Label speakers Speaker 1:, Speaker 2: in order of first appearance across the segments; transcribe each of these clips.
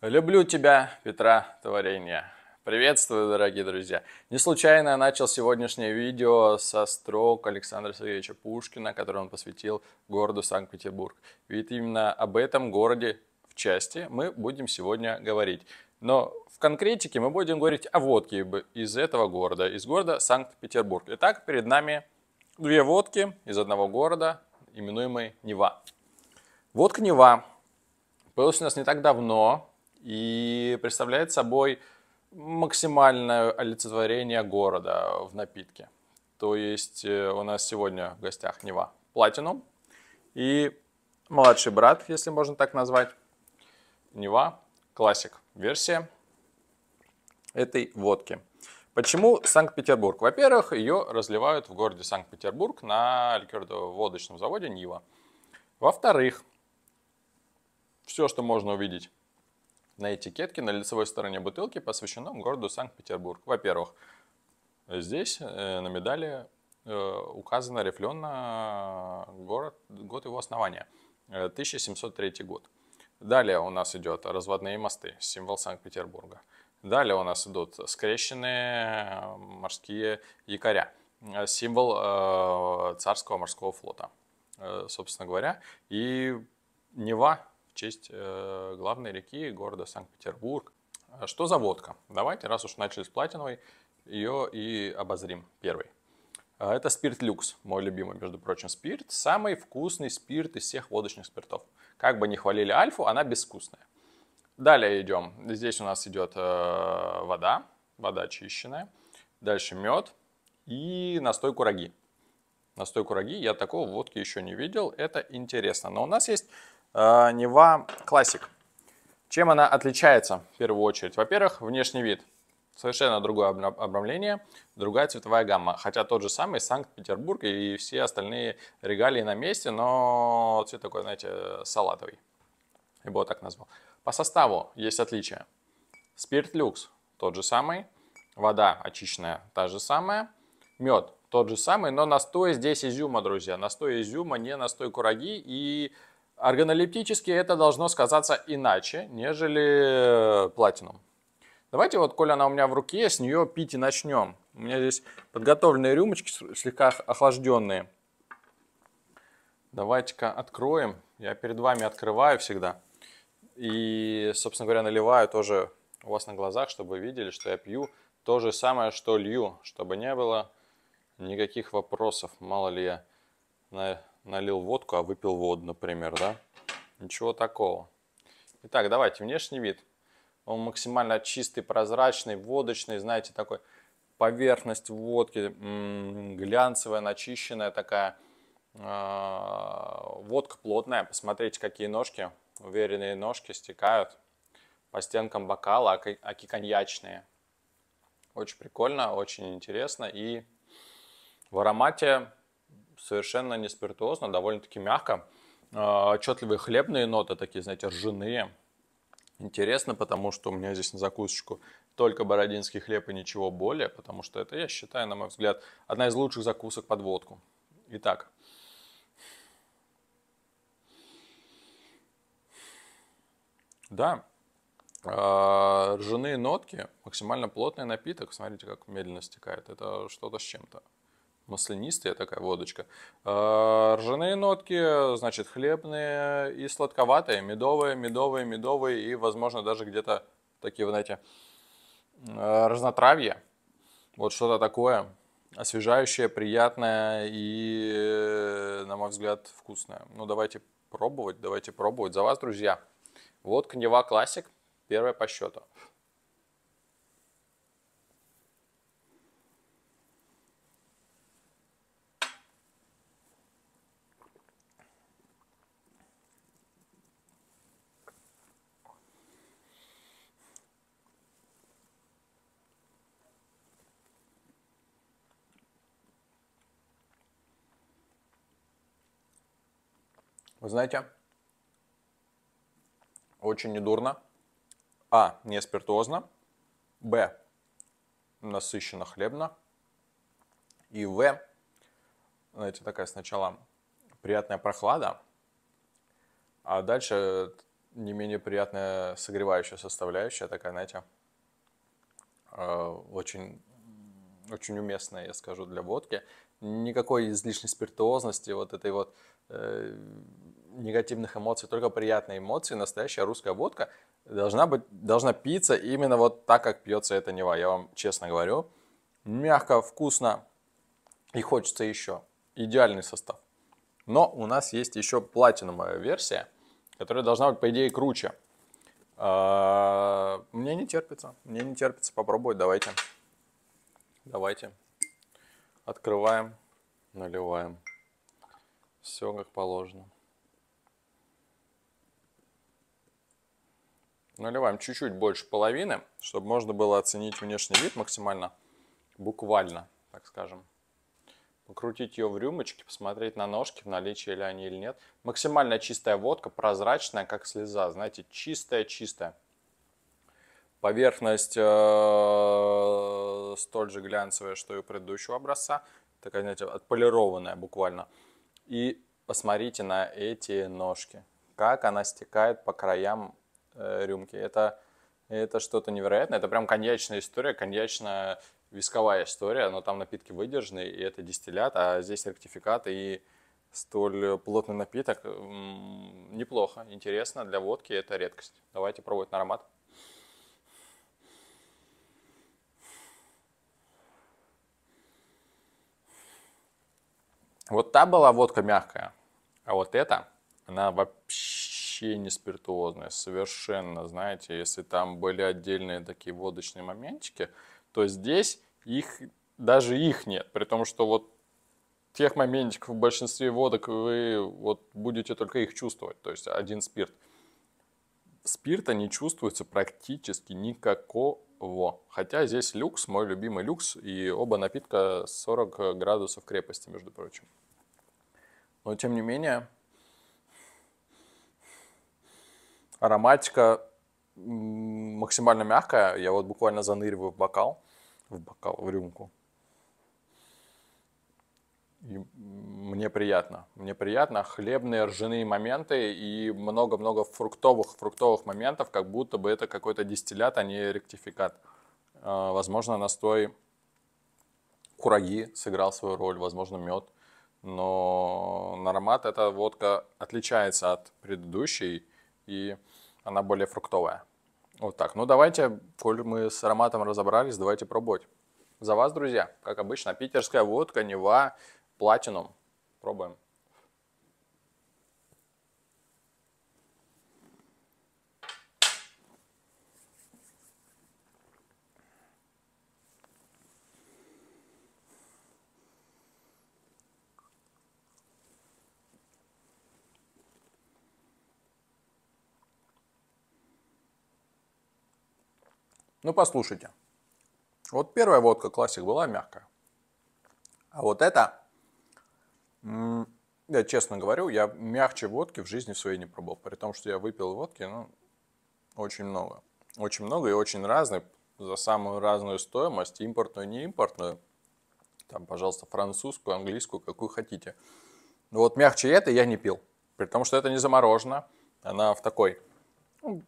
Speaker 1: Люблю тебя, Петра Творения. Приветствую, дорогие друзья. Не случайно я начал сегодняшнее видео со строк Александра Сергеевича Пушкина, который он посвятил городу Санкт-Петербург. Ведь именно об этом городе в части мы будем сегодня говорить. Но в конкретике мы будем говорить о водке из этого города, из города Санкт-Петербург. Итак, перед нами две водки из одного города, именуемой Нева. Водка Нева появилась у нас не так давно, и представляет собой максимальное олицетворение города в напитке. То есть э, у нас сегодня в гостях Нева Платинум и младший брат, если можно так назвать, Нева Классик версия этой водки. Почему Санкт-Петербург? Во-первых, ее разливают в городе Санкт-Петербург на ликерно-водочном заводе Нива. Во-вторых, все, что можно увидеть на этикетке на лицевой стороне бутылки, посвященном городу Санкт-Петербург. Во-первых, здесь э, на медали э, указано рифленно э, город, год его основания, 1703 э, год. Далее у нас идет разводные мосты, символ Санкт-Петербурга. Далее у нас идут скрещенные э, морские якоря, символ э, царского морского флота, собственно говоря. И Нева честь э, главной реки города Санкт-Петербург. А что за водка? Давайте, раз уж начали с платиновой, ее и обозрим первый. А, это спирт люкс, мой любимый, между прочим, спирт. Самый вкусный спирт из всех водочных спиртов. Как бы ни хвалили альфу, она безвкусная. Далее идем. Здесь у нас идет э, вода, вода очищенная. Дальше мед и настой раги. Настой раги я такого водки еще не видел. Это интересно. Но у нас есть а, Нева Classic. Чем она отличается в первую очередь? Во-первых, внешний вид. Совершенно другое обрамление, другая цветовая гамма. Хотя тот же самый Санкт-Петербург и все остальные регалии на месте, но цвет такой, знаете, салатовый. Я бы его так назвал. По составу есть отличия. Спирт люкс тот же самый, вода очищенная та же самая, мед тот же самый, но настой здесь изюма, друзья. Настой изюма, не настой кураги и Органолептически это должно сказаться иначе, нежели э, платинум. Давайте вот, коль она у меня в руке, с нее пить и начнем. У меня здесь подготовленные рюмочки, слегка охлажденные. Давайте-ка откроем. Я перед вами открываю всегда. И, собственно говоря, наливаю тоже у вас на глазах, чтобы вы видели, что я пью то же самое, что лью, чтобы не было никаких вопросов. Мало ли я налил водку, а выпил воду, например, да? Ничего такого. Итак, давайте, внешний вид. Он максимально чистый, прозрачный, водочный, знаете, такой поверхность водки м -м, глянцевая, начищенная такая. А, водка плотная, посмотрите, какие ножки, уверенные ножки стекают по стенкам бокала, аки коньячные. Очень прикольно, очень интересно. И в аромате совершенно не спиртуозно, довольно-таки мягко. А, Отчетливые хлебные ноты, такие, знаете, ржаные. Интересно, потому что у меня здесь на закусочку только бородинский хлеб и ничего более, потому что это, я считаю, на мой взгляд, одна из лучших закусок под водку. Итак, Да. А, ржаные нотки, максимально плотный напиток. Смотрите, как медленно стекает. Это что-то с чем-то маслянистая такая водочка. А, ржаные нотки, значит, хлебные и сладковатые, медовые, медовые, медовые и, возможно, даже где-то такие, вы знаете, а, разнотравья. Вот что-то такое освежающее, приятное и, э, на мой взгляд, вкусное. Ну, давайте пробовать, давайте пробовать. За вас, друзья. Вот Конева Классик, первая по счету. Вы знаете, очень недурно. А. Не спиртуозно. Б. Насыщенно хлебно. И В. Знаете, такая сначала приятная прохлада, а дальше не менее приятная согревающая составляющая, такая, знаете, э, очень, очень уместная, я скажу, для водки никакой излишней спиртуозности, вот этой вот э, негативных эмоций, только приятные эмоции. Настоящая русская водка должна быть, должна питься именно вот так, как пьется эта Нева. Я вам честно говорю, мягко, вкусно и хочется еще. Идеальный состав. Но у нас есть еще платиновая версия, которая должна быть, по идее, круче. А, мне не терпится. Мне не терпится попробовать. Давайте. Давайте. Открываем, наливаем. Все как положено. Наливаем чуть-чуть больше половины, чтобы можно было оценить внешний вид максимально буквально, так скажем. Покрутить ее в рюмочке, посмотреть на ножки, в наличии ли они или нет. Максимально чистая водка, прозрачная, как слеза, знаете, чистая-чистая. Поверхность э, столь же глянцевая, что и у предыдущего образца, такая, знаете, отполированная буквально. И посмотрите на эти ножки, как она стекает по краям э, рюмки. Это, это что-то невероятное, это прям коньячная история, коньячная висковая история, но там напитки выдержаны, и это дистиллят, а здесь ректификат и столь плотный напиток. М -м, неплохо, интересно, для водки это редкость. Давайте пробовать на аромат. Вот та была водка мягкая, а вот эта, она вообще не спиртуозная, совершенно, знаете, если там были отдельные такие водочные моментики, то здесь их, даже их нет, при том, что вот тех моментиков в большинстве водок вы вот будете только их чувствовать, то есть один спирт. Спирта не чувствуется практически никакого во. Хотя здесь люкс, мой любимый люкс, и оба напитка 40 градусов крепости, между прочим. Но тем не менее, ароматика максимально мягкая. Я вот буквально заныриваю в бокал, в бокал, в рюмку. И мне приятно. Мне приятно хлебные ржаные моменты и много-много фруктовых, фруктовых моментов, как будто бы это какой-то дистиллят, а не ректификат. А, возможно, настой кураги сыграл свою роль, возможно, мед. Но на аромат эта водка отличается от предыдущей, и она более фруктовая. Вот так. Ну, давайте, коль мы с ароматом разобрались, давайте пробовать. За вас, друзья, как обычно, питерская водка, Нева, Платинум. Пробуем. Ну, послушайте. Вот первая водка классик была мягкая. А вот эта я честно говорю, я мягче водки в жизни своей не пробовал. При том, что я выпил водки, ну, очень много. Очень много и очень разные, за самую разную стоимость, импортную, не импортную. Там, пожалуйста, французскую, английскую, какую хотите. Но вот мягче это я не пил. При том, что это не заморожено. Она в такой, ну,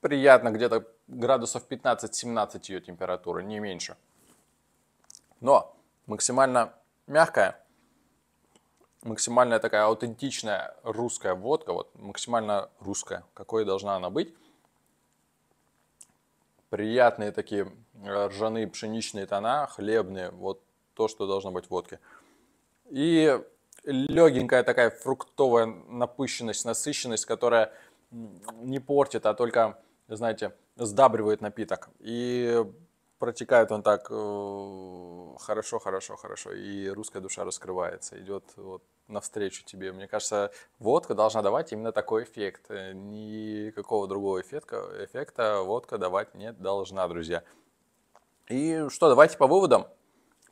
Speaker 1: приятно, где-то градусов 15-17 ее температура, не меньше. Но максимально мягкая – максимально такая аутентичная русская водка, вот максимально русская, какой должна она быть. Приятные такие э, ржаные пшеничные тона, хлебные, вот то, что должно быть в водке. И легенькая такая фруктовая напыщенность, насыщенность, которая не портит, а только, знаете, сдабривает напиток. И протекает он так э, хорошо, хорошо, хорошо, и русская душа раскрывается, идет вот навстречу тебе. Мне кажется, водка должна давать именно такой эффект. Э, никакого другого эффекта, эффекта водка давать не должна, друзья. И что, давайте по выводам.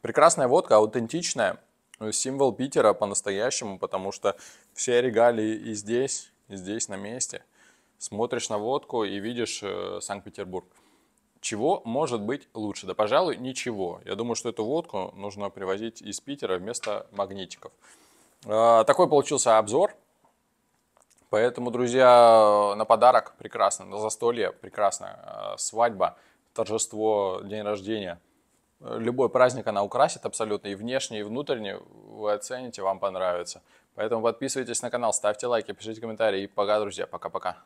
Speaker 1: Прекрасная водка, аутентичная, э, символ Питера по-настоящему, потому что все регалии и здесь, и здесь на месте. Смотришь на водку и видишь Санкт-Петербург. Чего может быть лучше? Да, пожалуй, ничего. Я думаю, что эту водку нужно привозить из Питера вместо магнитиков. А, такой получился обзор. Поэтому, друзья, на подарок прекрасно, на застолье прекрасно, а, свадьба, торжество, день рождения. Любой праздник она украсит абсолютно, и внешне, и внутренне вы оцените, вам понравится. Поэтому подписывайтесь на канал, ставьте лайки, пишите комментарии. И пока, друзья, пока-пока.